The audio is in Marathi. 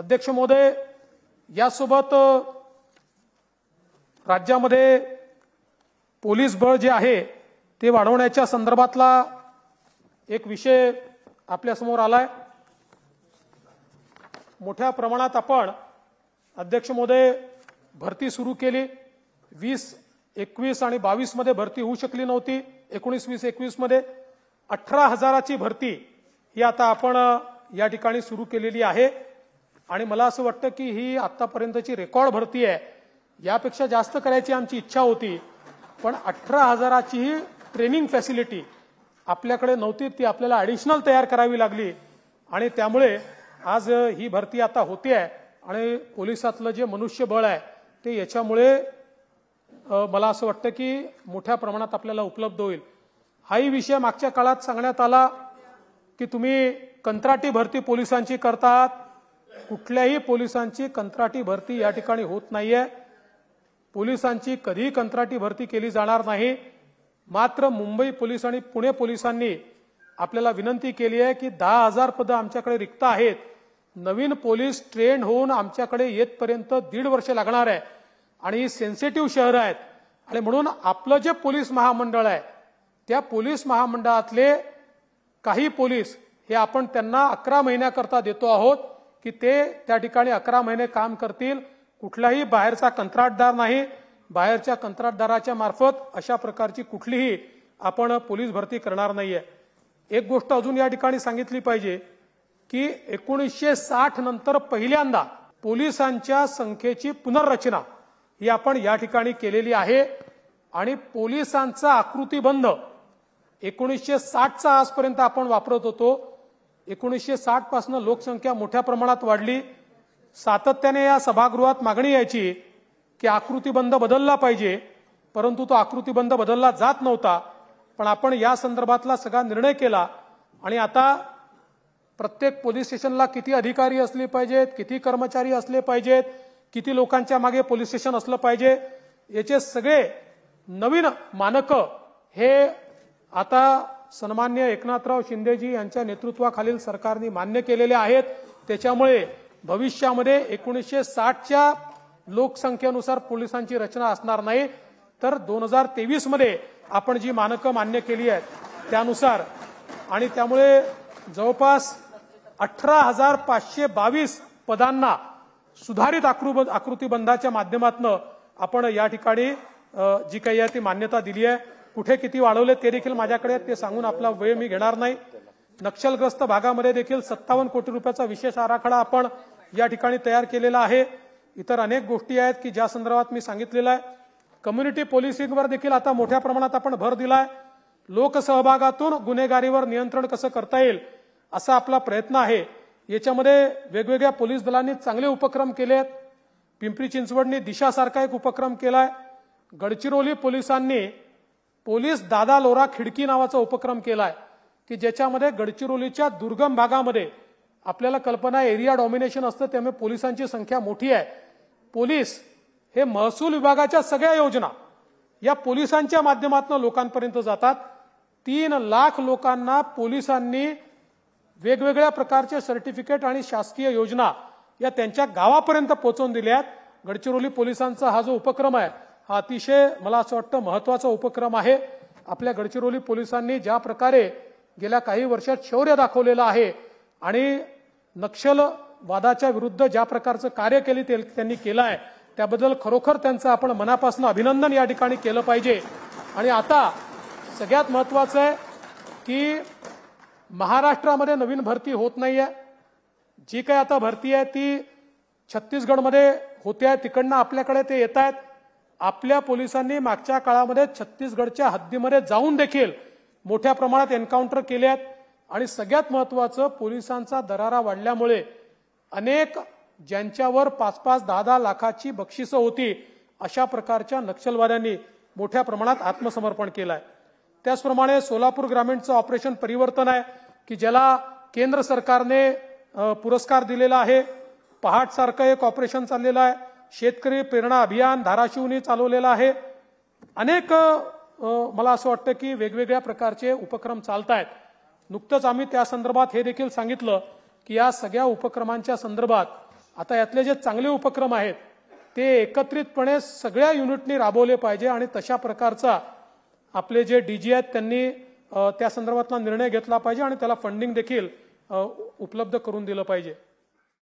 अध्यक्ष महोदय यासोबत राज्यामध्ये पोलीस बळ जे आहे ते वाढवण्याच्या संदर्भातला एक विषय आपल्यासमोर आलाय मोठ्या प्रमाणात आपण अध्यक्ष महोदय भरती सुरू केली वीस एकवीस आणि बावीसमध्ये भरती होऊ शकली नव्हती एकोणीस वीस एकवीसमध्ये अठरा हजाराची भरती ही आता आपण या ठिकाणी सुरू केलेली आहे आणि मला असं वाटतं की ही आतापर्यंतची रेकॉर्ड भरती आहे यापेक्षा जास्त करायची आमची इच्छा होती पण अठरा हजाराची ही ट्रेनिंग फॅसिलिटी आपल्याकडे नव्हती ती आपल्याला ॲडिशनल तयार करावी लागली आणि त्यामुळे आज ही भरती आता होती आहे आणि पोलिसातलं जे मनुष्यबळ आहे ते याच्यामुळे मला असं वाटतं की मोठ्या प्रमाणात आपल्याला उपलब्ध होईल हाही विषय मागच्या काळात सांगण्यात आला की तुम्ही कंत्राटी भरती पोलिसांची करतात कुठल्याही पोलिसांची कंत्राटी भरती या ठिकाणी होत नाहीये पोलिसांची कधीही कंत्राटी भरती केली जाणार नाही मात्र मुंबई पोलीस आणि पुणे पोलिसांनी आपल्याला विनंती केली आहे की दहा हजार पदं आमच्याकडे रिक्त आहेत नवीन पोलीस ट्रेन होऊन आमच्याकडे येतपर्यंत दीड वर्ष लागणार आहे आणि ही सेन्सिटिव्ह शहरं आहेत आणि म्हणून आपलं जे पोलीस महामंडळ आहे त्या पोलीस महामंडळातले काही पोलीस हे आपण त्यांना अकरा महिन्याकरता देतो आहोत की ते त्या ठिकाणी अकरा महिने काम करतील कुठलाही बाहेरचा कंत्राटदार नाही बाहेरच्या कंत्राटदाराच्या मार्फत अशा प्रकारची कुठलीही आपण पोलीस भरती करणार नाहीये एक गोष्ट अजून या ठिकाणी सांगितली पाहिजे की एकोणीसशे साठ नंतर पहिल्यांदा पोलिसांच्या संख्येची पुनर्रचना ही आपण या ठिकाणी केलेली आहे आणि पोलिसांचा आकृतीबंध एकोणीसशे साठचा आजपर्यंत आपण वापरत होतो एकोणीसशे साठ पासून लोकसंख्या मोठ्या प्रमाणात वाढली सातत्याने या सभागृहात मागणी यायची की आकृतीबंध बदलला पाहिजे परंतु तो आकृतीबंध बदलला जात नव्हता पण आपण या संदर्भातला सगळा निर्णय केला आणि आता प्रत्येक पोलीस स्टेशनला किती अधिकारी असले पाहिजेत किती कर्मचारी असले पाहिजेत किती लोकांच्या मागे पोलीस स्टेशन असलं पाहिजे याचे सगळे नवीन मानकं हे आता सन्मान्य एकनाथराव शिंदेजी यांच्या नेतृत्वाखालील सरकारने मान्य केलेले आहेत त्याच्यामुळे भविष्यामध्ये एकोणीसशे साठच्या लोकसंख्येनुसार पोलिसांची रचना असणार नाही तर दोन हजार तेवीसमध्ये मध्ये आपण जी मानकं मान्य केली आहेत त्यानुसार आणि त्यामुळे जवळपास अठरा हजार पाचशे बावीस पदांना सुधारित आकृ आकृतीबंधाच्या माध्यमातून आपण या ठिकाणी जी काही आहे ती मान्यता दिली आहे कुठे किती वाढवले ते देखील माझ्याकडे ते सांगून आपला वेळ मी घेणार नाही नक्षलग्रस्त भागामध्ये देखील सत्तावन्न कोटी रुपयाचा विशेष आराखडा आपण या ठिकाणी तयार केलेला आहे इतर अनेक गोष्टी आहेत की ज्या संदर्भात मी सांगितलेलं आहे कम्युनिटी पोलिसिंगवर देखील आता मोठ्या प्रमाणात आपण भर दिलाय लोकसहभागातून गुन्हेगारीवर नियंत्रण कसं करता येईल असा आपला प्रयत्न आहे याच्यामध्ये वेगवेगळ्या पोलीस दलांनी चांगले उपक्रम केले आहेत पिंपरी चिंचवडनी दिशासारखा एक उपक्रम केलाय गडचिरोली पोलिसांनी पोलीस दादा लोरा खिडकी नावाचा उपक्रम केलाय की ज्याच्यामध्ये गडचिरोलीच्या दुर्गम भागामध्ये आपल्याला कल्पना एरिया डॉमिनेशन असतं त्यामुळे पोलिसांची संख्या मोठी आहे पोलीस हे महसूल विभागाच्या सगळ्या योजना या पोलिसांच्या माध्यमातून लोकांपर्यंत जातात तीन लाख लोकांना पोलिसांनी वेगवेगळ्या प्रकारचे सर्टिफिकेट आणि शासकीय योजना या त्यांच्या गावापर्यंत पोहोचवून दिल्या आहेत गडचिरोली पोलिसांचा हा जो उपक्रम आहे हा अतिशय मला असं वाटतं महत्वाचा उपक्रम आहे आपल्या गडचिरोली पोलिसांनी ज्या प्रकारे गेल्या काही वर्षात शौर्य दाखवलेलं आहे आणि नक्षलवादाच्या विरुद्ध ज्या प्रकारचं कार्य केले ते त्यांनी केलं आहे त्याबद्दल खरोखर त्यांचं आपण मनापासून अभिनंदन या ठिकाणी केलं पाहिजे आणि आता सगळ्यात महत्त्वाचं आहे की महाराष्ट्रामध्ये नवीन भरती होत नाही आहे जी काय आता भरती आहे ती छत्तीसगडमध्ये होते आहे तिकडनं आपल्याकडे ते येत आहेत आपल्या पोलिसांनी मागच्या काळामध्ये छत्तीसगडच्या हद्दीमध्ये जाऊन देखील मोठ्या प्रमाणात एन्काउंटर केले आहेत आणि सगळ्यात महत्वाचं पोलिसांचा दरारा वाढल्यामुळे अनेक ज्यांच्यावर पाच पाच दहा दहा लाखाची बक्षिसं होती अशा प्रकारच्या नक्षलवाद्यांनी मोठ्या प्रमाणात आत्मसमर्पण केलं आहे त्याचप्रमाणे सोलापूर ग्रामीणचं ऑपरेशन परिवर्तन आहे की ज्याला केंद्र सरकारने पुरस्कार दिलेला आहे पहाट सारखं एक ऑपरेशन चाललेलं आहे शेतकरी प्रेरणा अभियान धाराशिवने चालवलेलं आहे अनेक मला असं वाटतं की वेगवेगळ्या प्रकारचे उपक्रम चालत आहेत नुकतंच आम्ही त्या संदर्भात हे देखील सांगितलं की या सगळ्या उपक्रमांच्या संदर्भात आता यातले जे चांगले उपक्रम आहेत ते एकत्रितपणे सगळ्या युनिटनी राबवले पाहिजे आणि तशा प्रकारचा आपले जे डीजी आहेत त्यांनी त्या संदर्भातला निर्णय घेतला पाहिजे आणि त्याला फंडिंग देखील उपलब्ध करून दिलं पाहिजे